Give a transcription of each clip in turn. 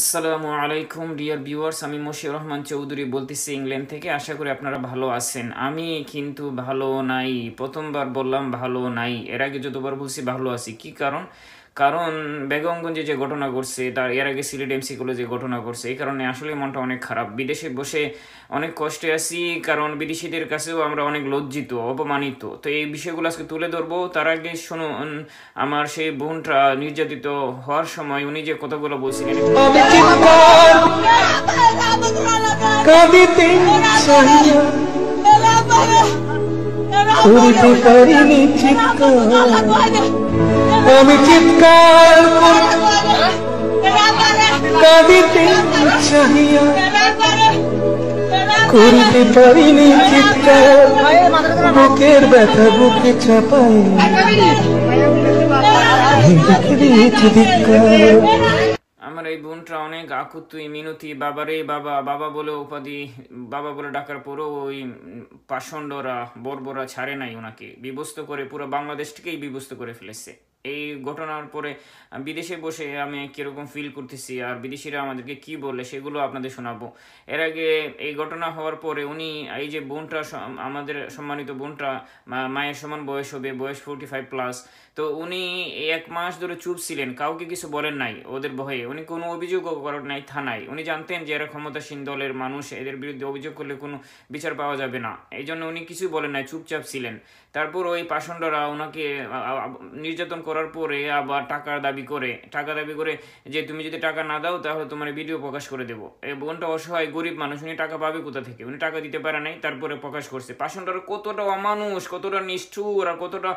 আসসালামু আলাইকুম dear viewers আমি মশিউর রহমান চৌধুরী বলতেছি ইংল্যান্ড থেকে আশা করি আপনারা ভালো আছেন আমি কিন্তু ভালো নাই প্রথমবার বললাম ভালো নাই এর আগে যতবার বলছি ভালো আছি কি কারণ কারণ বেগমগঞ্জে যে ঘটনা ঘটছে তার এর আগে সিলেট এমসি কলেজে ঘটনা ঘটছে এই কারণে আসলে মনটা অনেক খারাপ বিদেশে বসে অনেক কষ্টে আছি কারণ বিদেশিদের কাছেও আমরা অনেক লজ্জিত অপমানিত তো এই বিষয়গুলো আজকে তুলে ধরবো তার আগে শুনুন আমার সেই বোনটা নির্যাতিত হওয়ার সময় উনি যে কথাগুলো বলছিলেন চিৎকার আমি চিৎকার কাঁদিতে চাহিয়া করিতে পারিনি চিৎকার বুকের ব্যথা বুকে চাপাই আমার এই বোনটা অনেক আকুতুই মিনতি বাবারে বাবা বাবা বলে উপাধি বাবা বলে ডাকার পরও ওই পাষণ্ডরা বর্বরা ছাড়ে নাই ওনাকে বিবস্ত করে পুরো বাংলাদেশটিকেই বিবস্ত করে ফেলেছে এই ঘটনার পরে বিদেশে বসে আমি কীরকম ফিল করতেছি আর বিদেশিরা আমাদেরকে কি বললে সেগুলো আপনাদের শোনাবো এর আগে এই ঘটনা হওয়ার পরে উনি এই যে বোনটা আমাদের সম্মানিত বোনটা মায়ের সমান বয়স হবে বয়স ফোর্টি ফাইভ প্লাস তো উনি এক মাস ধরে চুপ ছিলেন কাউকে কিছু বলেন নাই ওদের ভয়ে উনি কোনো অভিযোগও করেন নাই থানায় উনি জানতেন যে এরা ক্ষমতাসীন দলের মানুষ এদের বিরুদ্ধে অভিযোগ করলে কোনো বিচার পাওয়া যাবে না এই জন্য উনি কিছুই বলেন নাই চুপচাপ ছিলেন তারপর ওই পাষণ্ডরা ওনাকে নির্যাতন করে করার পরে আবার টাকার দাবি করে টাকা দাবি করে যে তুমি যদি টাকা না দাও তাহলে তোমার ভিডিও প্রকাশ করে দেবো বোনটা অসহায় গরিব মানুষ উনি টাকা পাবে কোথা থেকে উনি টাকা দিতে পারে নাই তারপরে প্রকাশ করছে পাষণটার কতটা অমানুষ কতটা নিষ্ঠুর আর কতটা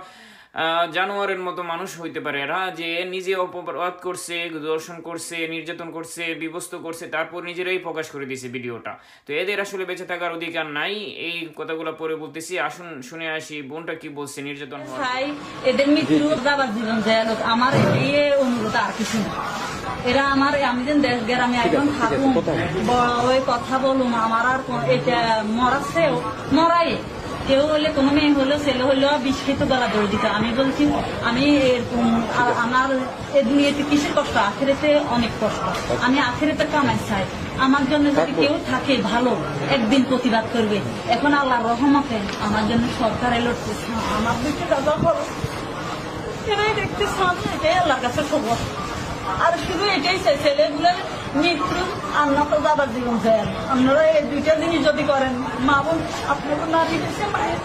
জানোয়ারের মতো মানুষ হইতে পারে এরা যে নিজে অপবাদ করছে দর্শন করছে নির্যাতন করছে বিবস্ত করছে তারপর নিজেরাই প্রকাশ করে দিয়েছে ভিডিওটা তো এদের আসলে বেঁচে থাকার অধিকার নাই এই কথাগুলো পরে বলতেছি আসুন শুনে আসি বোনটা কি বলছে নির্যাতন হয় এদের মৃত্যু বাবার জীবন যায় আমার এই অনুরোধ আর কিছু না এরা আমার আমি যেন দেশ গ্রামে একজন থাকুন ওই কথা বলুন আমার আর এটা মরাছেও মরাই কেউ হলে কোনো মেয়ে হলেও ছেলে হলেও বিষ খেতে গলা ধরে দিত আমি বলছি আমি আমার এ দুনিয়াতে কিসের কষ্ট আখেরেতে অনেক কষ্ট আমি আখেরেতে কামাই চাই আমার জন্য যদি কেউ থাকে ভালো একদিন প্রতিবাদ করবে এখন আল্লাহ রহমতে আমার জন্য সরকারে লড়তেছে আমার দুটো দাদা হলো এটাই দেখতে সামনে এটাই আল্লাহর কাছে খবর আর শুধু এটাই চাই ছেলেগুলো মৃত্যু জীবন আপনারা এই দুইটা জিনিস যদি করেন মা বোন আপনাকে না দিতেছে মায়ের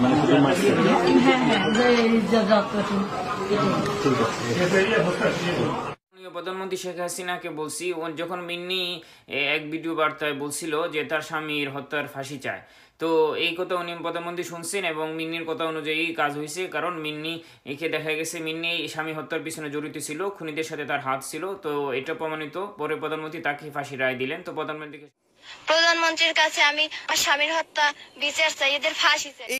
মানে হ্যাঁ, হ্যাঁ, প্রধানমন্ত্রী শেখ হাসিনাকে বলছি যখন মিন্নি এক ভিডিও বার্তায় বলছিল যে তার স্বামীর হত্যার ফাঁসি চায় তো এই কথা উনি প্রধানমন্ত্রী শুনছেন এবং মিন্নির কথা অনুযায়ী কাজ হয়েছে কারণ মিন্নি একে দেখা গেছে মিন্নি স্বামী হত্যার পিছনে জড়িত ছিল খুনিদের সাথে তার হাত ছিল তো এটা প্রমাণিত পরে প্রধানমন্ত্রী তাকে ফাঁসি রায় দিলেন তো প্রধানমন্ত্রীকে প্রধানমন্ত্রীর কাছে আমি স্বামীর হত্যা বিচার চাই এদের ফাঁসি চাই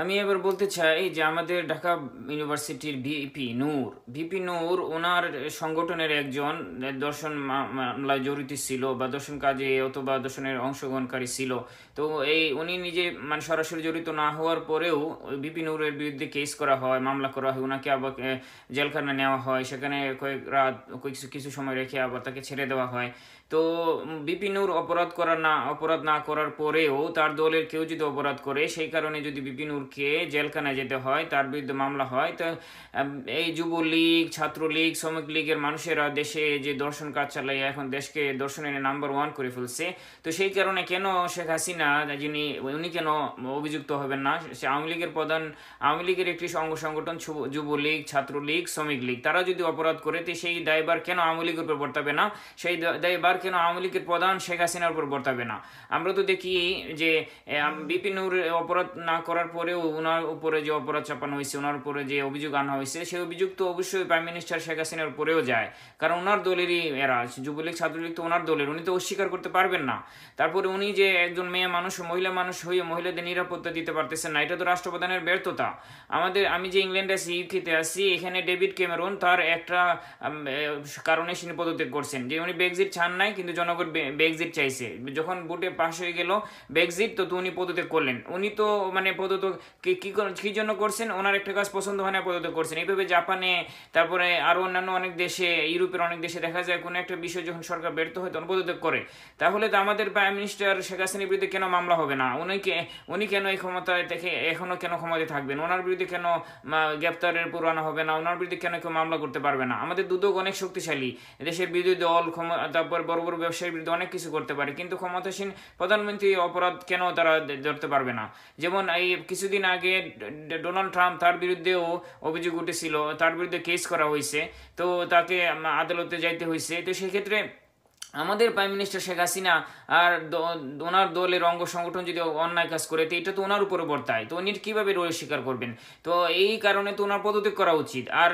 আমি এবার বলতে চাই যে আমাদের ঢাকা ইউনিভার্সিটির ভিপি নূর ভিপি নূর ওনার সংগঠনের একজন দর্শন মামলায় জড়িত ছিল বা দর্শন কাজে অথবা দর্শনের অংশগ্রহণকারী ছিল তো এই উনি নিজে মানে সরাসরি জড়িত না হওয়ার পরেও ভিপি নূরের বিরুদ্ধে কেস করা হয় মামলা করা হয় ওনাকে আবার জেলখানা নেওয়া হয় সেখানে কয়েক রাত কিছু কিছু সময় রেখে আবার তাকে ছেড়ে দেওয়া হয় তো বিপিনুর অপরাধ করার না অপরাধ না করার পরেও তার দলের কেউ যদি অপরাধ করে সেই কারণে যদি বিপিনুরকে জেলখানায় যেতে হয় তার বিরুদ্ধে মামলা হয় তো এই যুবলীগ ছাত্রলীগ শ্রমিক লীগের মানুষেরা দেশে যে দর্শন কাজ চালাই এখন দেশকে এনে নাম্বার ওয়ান করে ফেলছে তো সেই কারণে কেন শেখ হাসিনা যিনি উনি কেন অভিযুক্ত হবেন না সে আওয়ামী লীগের প্রধান আওয়ামী লীগের একটি অঙ্গ সংগঠন যুবলীগ ছাত্রলীগ শ্রমিক লীগ তারা যদি অপরাধ করে তো সেই দায়বার কেন আওয়ামী লীগের উপর বর্তাবে না সেই দায়বার কেন আওয়ামী লীগের প্রধান শেখ হাসিনার উপর বর্তাবে না আমরা তো দেখি যে বিপিনুর অপরাধ না করার পরেও ওনার উপরে যে অপরাধ চাপানো হয়েছে ওনার উপরে যে অভিযোগ আনা হয়েছে সেই অভিযোগ তো অবশ্যই প্রাইম মিনিস্টার শেখ হাসিনার উপরেও যায় কারণ ওনার দলেরই এরা যুবলীগ ছাত্রলীগ তো ওনার দলের উনি তো অস্বীকার করতে পারবেন না তারপরে উনি যে একজন মেয়ে মানুষ মহিলা মানুষ হয়ে মহিলাদের নিরাপত্তা দিতে পারতেছেন না এটা তো রাষ্ট্রপ্রধানের ব্যর্থতা আমাদের আমি যে ইংল্যান্ডে আছি ইউকেতে আছি এখানে ডেভিড ক্যামেরন তার একটা কারণে তিনি পদত্যাগ করছেন যে উনি ব্রেক্সিট চান নাই কিন্তু জনগণ ব্রেক্সিট চাইছে যখন ভোটে পাশ হয়ে গেল ব্রেক্সিট তো উনি পদত্যাগ করলেন উনি তো মানে পদত্যাগ কী কী জন্য করছেন ওনার একটা কাজ পছন্দ হয় না পদত্যাগ করছেন এইভাবে জাপানে তারপরে আরও অন্যান্য অনেক দেশে ইউরোপের অনেক দেশে দেখা যায় কোনো একটা বিষয় যখন সরকার ব্যর্থ হয় তখন পদত্যাগ করে তাহলে তো আমাদের প্রাইম মিনিস্টার শেখ হাসিনার বিরুদ্ধে কেন মামলা হবে না উনি কে উনি কেন এই ক্ষমতায় দেখে এখনও কেন ক্ষমতায় থাকবেন ওনার বিরুদ্ধে কেন গ্রেপ্তারের পুরানো হবে না ওনার বিরুদ্ধে কেন কেউ মামলা করতে পারবে না আমাদের দুদক অনেক শক্তিশালী দেশের বিরোধী দল ক্ষমতা তারপর বড় বড় ব্যবসায়ীর বিরুদ্ধে অনেক কিছু করতে পারে কিন্তু ক্ষমতাসীন প্রধানমন্ত্রী অপরাধ কেন তারা ধরতে পারবে না যেমন এই কিছুদিন আগে ডোনাল্ড ট্রাম্প তার বিরুদ্ধেও অভিযোগ উঠেছিল তার বিরুদ্ধে কেস করা হয়েছে তো তাকে আদালতে যাইতে হয়েছে তো সেক্ষেত্রে আমাদের প্রাইম মিনিস্টার শেখ হাসিনা আর ওনার দলের অঙ্গ সংগঠন যদি অন্যায় কাজ করে তো এটা তো ওনার উপরে বর্তায় তো উনি কীভাবে রয়ে স্বীকার করবেন তো এই কারণে তো ওনার পদত্যাগ করা উচিত আর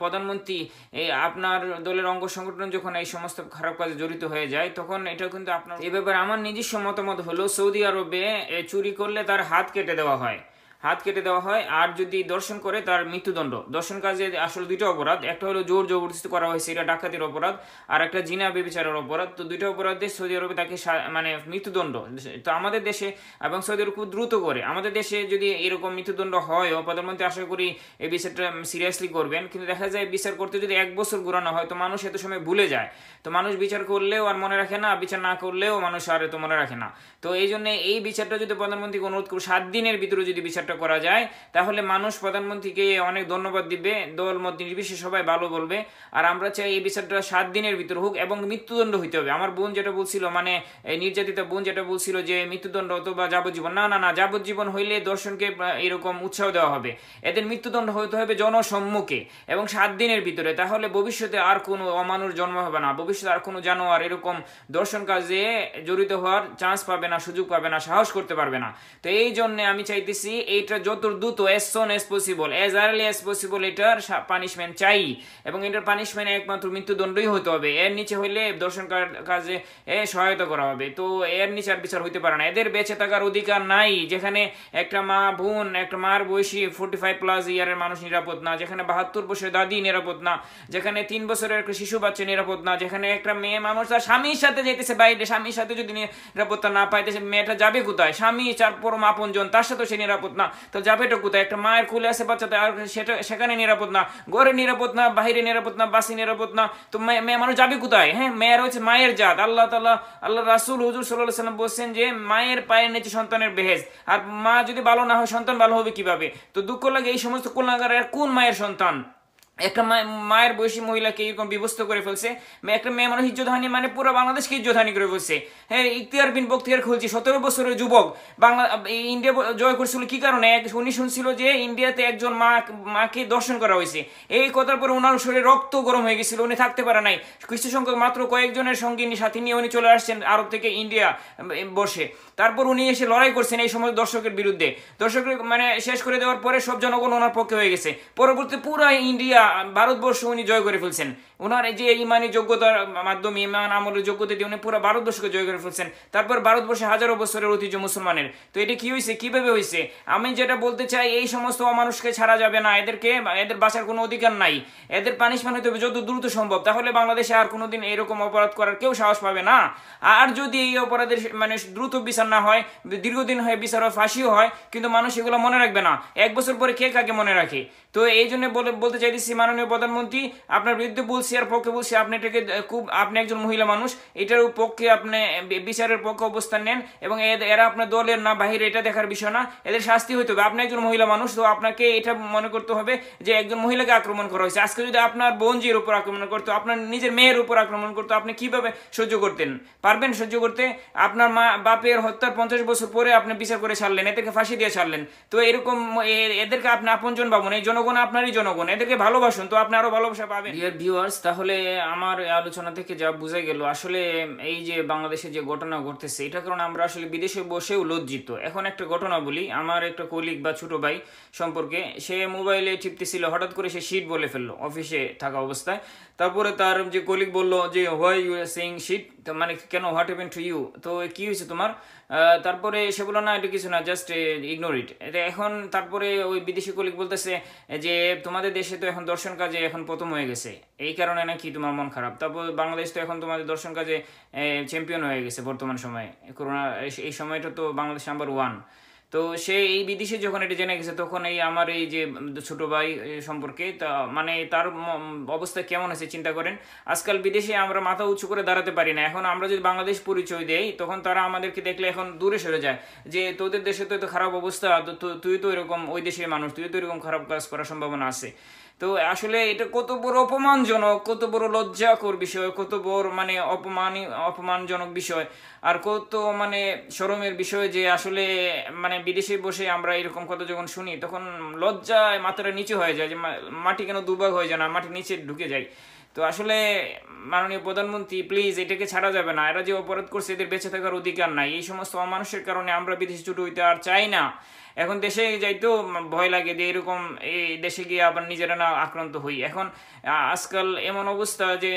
প্রধানমন্ত্রী এই আপনার দলের অঙ্গ সংগঠন যখন এই সমস্ত খারাপ কাজে জড়িত হয়ে যায় তখন এটা কিন্তু আপনার এ ব্যাপারে আমার নিজস্ব মতামত হলো সৌদি আরবে চুরি করলে তার হাত কেটে দেওয়া হয় হাত কেটে দেওয়া হয় আর যদি দর্শন করে তার মৃত্যুদণ্ড দর্শন কাজে আসলে দুইটা অপরাধ একটা হলো জোর জবরদস্তি করা হয়েছে এটা ডাকাতির অপরাধ আর একটা জিনা বেবিচারের অপরাধ তো দুইটা অপরাধে সৌদি আরবে তাকে মানে মৃত্যুদণ্ড তো আমাদের দেশে এবং সৌদি আরব খুব দ্রুত করে আমাদের দেশে যদি এরকম মৃত্যুদণ্ড হয় প্রধানমন্ত্রী আশা করি এই বিচারটা সিরিয়াসলি করবেন কিন্তু দেখা যায় বিচার করতে যদি এক বছর ঘুরানো হয় তো মানুষ এত সময় ভুলে যায় তো মানুষ বিচার করলেও আর মনে রাখে না বিচার না করলেও মানুষ আর এত মনে রাখে না তো এই জন্য এই বিচারটা যদি প্রধানমন্ত্রীকে অনুরোধ করবো সাত দিনের ভিতরে যদি বিচারটা করা যায় তাহলে মানুষ প্রধানমন্ত্রীকে অনেক ধন্যবাদ দিবে দল মত নির্বিশেষে সবাই ভালো বলবে আর আমরা চাই এই বিষয়টা সাত দিনের ভিতর হোক এবং মৃত্যুদণ্ড হইতে হবে আমার বোন যেটা বলছিল মানে নির্যাতিত বোন যেটা বলছিল যে মৃত্যুদণ্ড অথবা যাবজ্জীবন না না না যাবজ্জীবন হইলে দর্শনকে এরকম উৎসাহ দেওয়া হবে এদের মৃত্যুদণ্ড হইতে হবে জনসম্মুখে এবং সাত দিনের ভিতরে তাহলে ভবিষ্যতে আর কোনো অমানুষ জন্ম হবে না ভবিষ্যতে আর কোনো জানোয়ার এরকম দর্শন কাজে জড়িত হওয়ার চান্স পাবে না সুযোগ পাবে না সাহস করতে পারবে না তো এই জন্য আমি চাইতেছি এই এটা যত দ্রুত as soon as possible as early as possible এটার পানিশমেন্ট চাই এবং এটার পানিশমেন্ট একমাত্র মৃত্যুদণ্ডই হতে হবে এর নিচে হইলে দর্শন কাজে এ সহায়তা করা হবে তো এর নিচে আর বিচার হইতে পারে না এদের বেঁচে থাকার অধিকার নাই যেখানে একটা মা বোন একটা মার বয়সী ফোর্টি ফাইভ প্লাস ইয়ারের মানুষ নিরাপদ না যেখানে বাহাত্তর বছরের দাদি নিরাপদ না যেখানে তিন বছরের একটা শিশু বাচ্চা নিরাপদ না যেখানে একটা মেয়ে মানুষ তার স্বামীর সাথে যেতেছে বাইরে স্বামীর সাথে যদি নিরাপত্তা না পাইতেছে মেয়েটা যাবে কোথায় স্বামী চার পরম আপনজন তার সাথে সে নিরাপদ না না তো যাবেটা কোথায় একটা মায়ের কুলে আছে বাচ্চাটা আর সেটা সেখানে নিরাপদ না ঘরে নিরাপদ না বাহিরে নিরাপদ না বাসি নিরাপদ না তো মেয়ে মানুষ যাবে কোথায় হ্যাঁ মেয়ের হচ্ছে মায়ের জাত আল্লাহ তাল্লাহ আল্লাহ রাসুল হুজুর সাল্লাহ সাল্লাম বলছেন যে মায়ের পায়ের নিচে সন্তানের বেহেজ আর মা যদি ভালো না হয় সন্তান ভালো হবে কিভাবে তো দুঃখ লাগে এই সমস্ত কুলাঙ্গারের কোন মায়ের সন্তান একটা মায়ের বয়সী মহিলাকে এরকম বিভস্ত করে ফেলছে একটা মেয়ে মানুষ ইজ্জতহানি মানে পুরো বাংলাদেশকে ইজ্জতহানি করে ফেলছে হ্যাঁ ইতিহার বিন বক্তিয়ার খুলছি সতেরো বছরের যুবক বাংলা ইন্ডিয়া জয় করছিল কি কারণে উনি শুনছিল যে ইন্ডিয়াতে একজন মা মাকে দর্শন করা হয়েছে এই কথার পরে ওনার শরীরে রক্ত গরম হয়ে গেছিল উনি থাকতে পারে নাই কিছু সংখ্যক মাত্র কয়েকজনের সঙ্গে সাথে নিয়ে উনি চলে আসছেন আরব থেকে ইন্ডিয়া বসে তারপর উনি এসে লড়াই করছেন এই সময় দর্শকের বিরুদ্ধে দর্শকের মানে শেষ করে দেওয়ার পরে সব জনগণ ওনার পক্ষে হয়ে গেছে পরবর্তী পুরো ইন্ডিয়া ভারতবর্ষ উনি জয় করে ফেলছেন ওনার এই যে ইমানি যোগ্যতার মাধ্যমে ইমান আমলের যোগ্যতা দিয়ে উনি পুরো ভারতবর্ষকে জয় করে ফেলছেন তারপর ভারতবর্ষে হাজারো বছরের ঐতিহ্য মুসলমানের তো এটা কি হয়েছে কিভাবে হয়েছে আমি যেটা বলতে চাই এই সমস্ত মানুষকে ছাড়া যাবে না এদেরকে এদের বাসার কোনো অধিকার নাই এদের পানিশমেন্ট হতে হবে যত দ্রুত সম্ভব তাহলে বাংলাদেশে আর কোনোদিন এরকম অপরাধ করার কেউ সাহস পাবে না আর যদি এই অপরাধের মানে দ্রুত বিচার না হয় দীর্ঘদিন হয় বিচার হয় ফাঁসিও হয় কিন্তু মানুষ এগুলো মনে রাখবে না এক বছর পরে কে কাকে মনে রাখে তো এই জন্য বলতে চাইছি মাননীয় প্রধানমন্ত্রী আপনার বিরুদ্ধে বলছে হুঁশিয়ার পক্ষে বসে আপনি এটাকে খুব আপনি একজন মহিলা মানুষ এটার পক্ষে আপনি বিচারের পক্ষে অবস্থান নেন এবং এরা আপনার দলের না বাহিরে এটা দেখার বিষয় না এদের শাস্তি হইতে হবে আপনি একজন মহিলা মানুষ তো আপনাকে এটা মনে করতে হবে যে একজন মহিলাকে আক্রমণ করা হয়েছে আজকে যদি আপনার বোনজির উপর আক্রমণ করতো আপনার নিজের মেয়ের উপর আক্রমণ করতো আপনি কিভাবে সহ্য করতেন পারবেন সহ্য করতে আপনার মা বাপের হত্যার পঞ্চাশ বছর পরে আপনি বিচার করে ছাড়লেন এদেরকে ফাঁসি দিয়ে ছাড়লেন তো এরকম এদেরকে আপনি আপনজন পাবেন এই জনগণ আপনারই জনগণ এদেরকে ভালোবাসুন তো আপনি আরো ভালোবাসা পাবেন ভিউয়ার্স তাহলে আমার আলোচনা থেকে যা বুঝে গেল আসলে এই যে বাংলাদেশে যে ঘটনা ঘটতেছে এটা কারণে আমরা আসলে বিদেশে বসেও লজ্জিত এখন একটা ঘটনা বলি আমার একটা কলিগ বা ছোট ভাই সম্পর্কে সে মোবাইলে টিপতেছিল হঠাৎ করে সে সিট বলে ফেললো অফিসে থাকা অবস্থায় তারপরে তার যে কলিক বললো যে why you are saying shit মানে কেন হোয়াট হ্যাপেন টু ইউ তো কি হয়েছে তোমার তারপরে সে বললো না এটা কিছু না জাস্ট ইগনোর ইট এখন তারপরে ওই বিদেশি কলিক বলতেছে যে তোমাদের দেশে তো এখন দর্শন কাজে এখন প্রথম হয়ে গেছে এই কারণে নাকি তোমার মন খারাপ তারপর বাংলাদেশ তো এখন তোমাদের দর্শন কাজে চ্যাম্পিয়ন হয়ে গেছে বর্তমান সময়ে করোনা এই সময়টা তো বাংলাদেশ নাম্বার ওয়ান তো সে এই বিদেশে যখন এটা জেনে গেছে তখন এই আমার এই যে ছোট ভাই সম্পর্কে তা মানে তার অবস্থা কেমন আছে চিন্তা করেন আজকাল বিদেশে আমরা মাথা উঁচু করে দাঁড়াতে পারি না এখন আমরা যদি বাংলাদেশ পরিচয় দেই তখন তারা আমাদেরকে দেখলে এখন দূরে সরে যায় যে তোদের দেশে তো এত খারাপ অবস্থা তুই তো এরকম ওই দেশের মানুষ তুই তো এরকম খারাপ কাজ করার সম্ভাবনা আছে তো আসলে এটা কত বড় অপমানজনক কত বড় লজ্জাকর বিষয় কত বড় মানে অপমানি অপমানজনক বিষয় আর কত মানে সরমের বিষয় যে আসলে মানে বিদেশে বসে আমরা এরকম কথা যখন শুনি তখন লজ্জায় মাথাটা নিচু হয়ে যায় যে মাটি কেন দুভাগ হয়ে যায় না মাটি নিচে ঢুকে যায় তো আসলে মাননীয় প্রধানমন্ত্রী প্লিজ এটাকে ছাড়া যাবে না এরা যে অপরাধ করছে এদের বেঁচে থাকার অধিকার নাই এই সমস্ত অমানুষের কারণে আমরা বিদেশে ছুটু হইতে আর চাই না এখন দেশে যাইতো ভয় লাগে যে এরকম এই দেশে গিয়ে আবার নিজেরা না আক্রান্ত হই এখন আজকাল এমন অবস্থা যে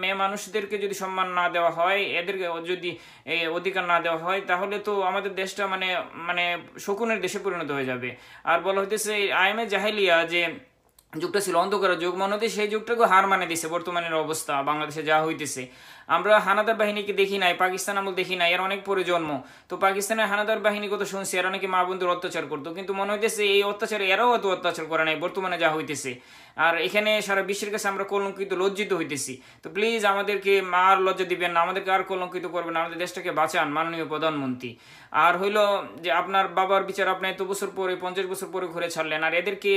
মেয়ে মানুষদেরকে যদি সম্মান না দেওয়া হয় এদেরকে যদি এই অধিকার না দেওয়া হয় তাহলে তো আমাদের দেশটা মানে মানে শকুনের দেশে পরিণত হয়ে যাবে আর বলা হইতেছে আইএমএ জাহেলিয়া যে যুগটা ছিল অন্ধকার যুগ মনে হতে সেই যুগটাকে হার মানে দিছে বর্তমানের অবস্থা বাংলাদেশে যা হইতেছে আমরা হানাদার বাহিনীকে দেখি নাই পাকিস্তান আমল দেখি নাই এর অনেক পরে জন্ম তো পাকিস্তানের হানাদার বাহিনী কত শুনছি এরা নাকি মা বন্ধুর অত্যাচার করতো কিন্তু মনে হইতেছে এই অত্যাচার এরাও এত অত্যাচার করে নাই বর্তমানে যা হইতেছে আর এখানে সারা বিশ্বের কাছে আমরা কলঙ্কিত লজ্জিত হইতেছি তো প্লিজ আমাদেরকে মার লজ্জা দিবেন না আমাদেরকে আর কলঙ্কিত করবেন আমাদের দেশটাকে বাঁচান মাননীয় প্রধানমন্ত্রী আর হইল যে আপনার বাবার বিচার আপনি এত বছর পরে পঞ্চাশ বছর পরে ঘুরে ছাড়লেন আর এদেরকে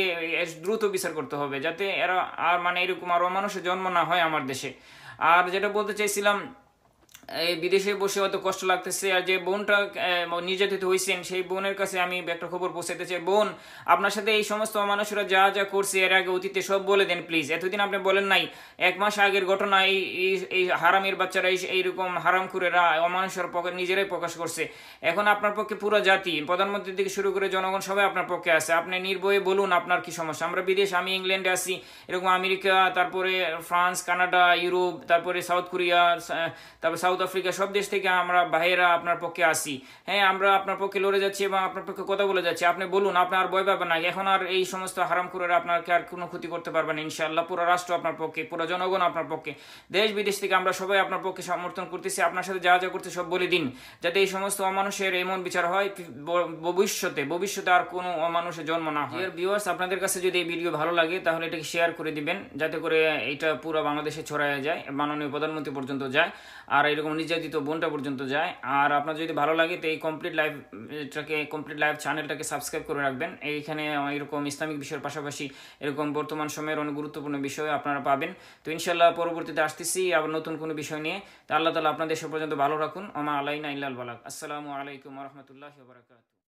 দ্রুত বিচার করতে হবে যাতে এরা আর মানে এরকম আর অমানুষের জন্ম না হয় আমার দেশে আর যেটা বলতে চাইছিলাম বিদেশে বসে অত কষ্ট লাগতেছে আর যে বোনটা নির্যাতিত হয়েছেন সেই বোনের কাছে আমি একটা খবর পৌঁছাতে চাই বোন আপনার সাথে এই সমস্ত মানুষরা যা যা করছে এর আগে অতীতে সব বলে দেন প্লিজ এতদিন আপনি বলেন নাই এক মাস আগের ঘটনা এই এই হারামের বাচ্চারা এইরকম হারাম করে অমানুষের পক্ষে নিজেরাই প্রকাশ করছে এখন আপনার পক্ষে পুরো জাতি প্রধানমন্ত্রীর থেকে শুরু করে জনগণ সবাই আপনার পক্ষে আছে আপনি নির্ভয়ে বলুন আপনার কি সমস্যা আমরা বিদেশ আমি ইংল্যান্ডে আছি এরকম আমেরিকা তারপরে ফ্রান্স কানাডা ইউরোপ তারপরে সাউথ কোরিয়া তারপর সাউথ সাউথ আফ্রিকা সব দেশ থেকে আমরা ভাইয়েরা আপনার পক্ষে আসি হ্যাঁ আমরা আপনার পক্ষে লড়ে যাচ্ছি এবং আপনার পক্ষে কথা বলে যাচ্ছি আপনি বলুন আপনার ভয় পাবেন না এখন আর এই সমস্ত হারাম করে আপনাকে আর কোনো ক্ষতি করতে পারবেন ইনশাল্লাহ পুরো রাষ্ট্র আপনার পক্ষে পুরো জনগণ আপনার পক্ষে দেশ বিদেশ থেকে আমরা সবাই আপনার পক্ষে সমর্থন করতেছি আপনার সাথে যা যা করতে সব বলে দিন যাতে এই সমস্ত অমানুষের এমন বিচার হয় ভবিষ্যতে ভবিষ্যতে আর কোনো অমানুষের জন্ম না হয় ভিউয়ার্স আপনাদের কাছে যদি এই ভিডিও ভালো লাগে তাহলে এটাকে শেয়ার করে দিবেন যাতে করে এটা পুরো বাংলাদেশে ছড়ায় যায় মাননীয় প্রধানমন্ত্রী পর্যন্ত যায় আর এরকম এরকম নির্যাতিত বোনটা পর্যন্ত যায় আর আপনার যদি ভালো লাগে তো এই কমপ্লিট লাইভটাকে কমপ্লিট লাইভ চ্যানেলটাকে সাবস্ক্রাইব করে রাখবেন এইখানে এরকম ইসলামিক বিষয়ের পাশাপাশি এরকম বর্তমান সময়ের অনেক গুরুত্বপূর্ণ বিষয় আপনারা পাবেন তো ইনশাল্লাহ পরবর্তীতে আসতেছি আবার নতুন কোনো বিষয় নিয়ে তা আল্লাহ তালা আপনাদের সব পর্যন্ত ভালো রাখুন আমার আলাইনা ইল্লাল বালাক আসসালামু আলাইকুম রহমতুল্লাহ বারাকাত